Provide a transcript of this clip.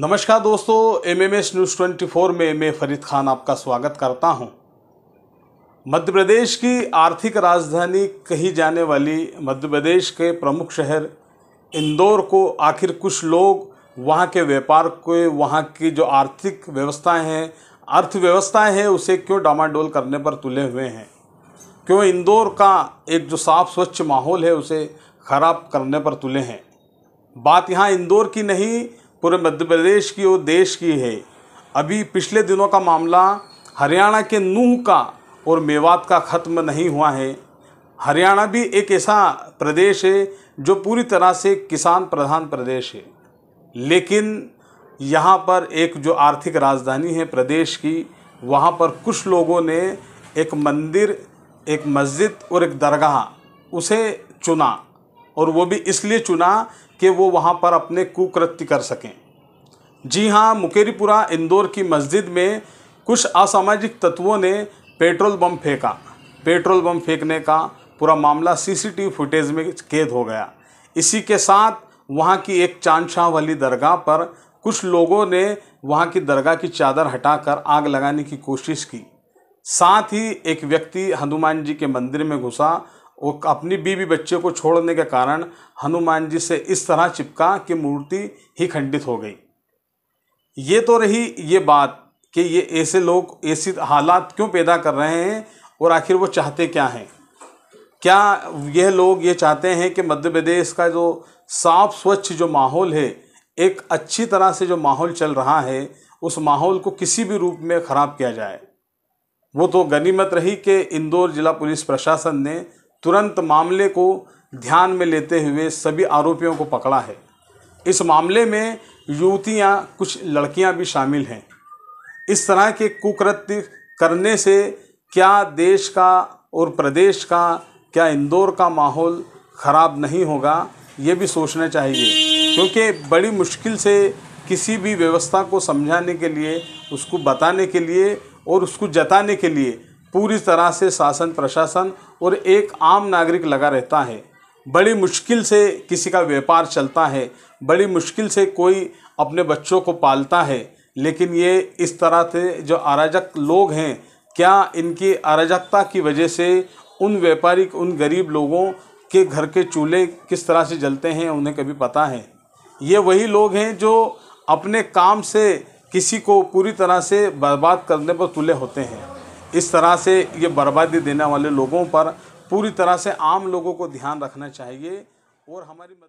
नमस्कार दोस्तों M M S news twenty four में मैं फरीद खान आपका स्वागत करता हूं। मध्य प्रदेश की आर्थिक राजधानी कही जाने वाली मध्य प्रदेश के प्रमुख शहर इंदौर को आखिर कुछ लोग वहां के व्यापार को वहां की जो आर्थिक व्यवस्थाएं हैं अर्थव्यवस्थाएं हैं उसे क्यों डामाडोल करने पर तुले हुए हैं क्यों इंदौर का एक जो साफ स्वच्छ माहौल है उसे ख़राब करने पर तुले हैं बात यहाँ इंदौर की नहीं पूरे मध्य प्रदेश की और देश की है अभी पिछले दिनों का मामला हरियाणा के नूह का और मेवात का ख़त्म नहीं हुआ है हरियाणा भी एक ऐसा प्रदेश है जो पूरी तरह से किसान प्रधान प्रदेश है लेकिन यहाँ पर एक जो आर्थिक राजधानी है प्रदेश की वहाँ पर कुछ लोगों ने एक मंदिर एक मस्जिद और एक दरगाह उसे चुना और वो भी इसलिए चुना कि वो वहाँ पर अपने कुकृत्य कर सकें जी हाँ मुकेरीपुरा इंदौर की मस्जिद में कुछ असामाजिक तत्वों ने पेट्रोल बम फेंका पेट्रोल बम फेंकने का पूरा मामला सीसीटीवी फुटेज में कैद हो गया इसी के साथ वहाँ की एक चांदशाह वाली दरगाह पर कुछ लोगों ने वहाँ की दरगाह की चादर हटाकर आग लगाने की कोशिश की साथ ही एक व्यक्ति हनुमान जी के मंदिर में घुसा वो अपनी बीवी बच्चों को छोड़ने के कारण हनुमान जी से इस तरह चिपका कि मूर्ति ही खंडित हो गई ये तो रही ये बात कि ये ऐसे लोग ऐसी हालात क्यों पैदा कर रहे हैं और आखिर वो चाहते क्या हैं क्या यह लोग ये चाहते हैं कि मध्य प्रदेश का जो साफ स्वच्छ जो माहौल है एक अच्छी तरह से जो माहौल चल रहा है उस माहौल को किसी भी रूप में ख़राब किया जाए वो तो गनीमत रही कि इंदौर जिला पुलिस प्रशासन ने तुरंत मामले को ध्यान में लेते हुए सभी आरोपियों को पकड़ा है इस मामले में युवतियां कुछ लड़कियां भी शामिल हैं इस तरह के कुकृत्य करने से क्या देश का और प्रदेश का क्या इंदौर का माहौल ख़राब नहीं होगा ये भी सोचना चाहिए क्योंकि बड़ी मुश्किल से किसी भी व्यवस्था को समझाने के लिए उसको बताने के लिए और उसको जताने के लिए पूरी तरह से शासन प्रशासन और एक आम नागरिक लगा रहता है बड़ी मुश्किल से किसी का व्यापार चलता है बड़ी मुश्किल से कोई अपने बच्चों को पालता है लेकिन ये इस तरह से जो अराजक लोग हैं क्या इनकी अराजकता की वजह से उन व्यापारिक उन गरीब लोगों के घर के चूल्हे किस तरह से जलते हैं उन्हें कभी पता है ये वही लोग हैं जो अपने काम से किसी को पूरी तरह से बर्बाद करने पर तुले होते हैं इस तरह से ये बर्बादी देने वाले लोगों पर पूरी तरह से आम लोगों को ध्यान रखना चाहिए और हमारी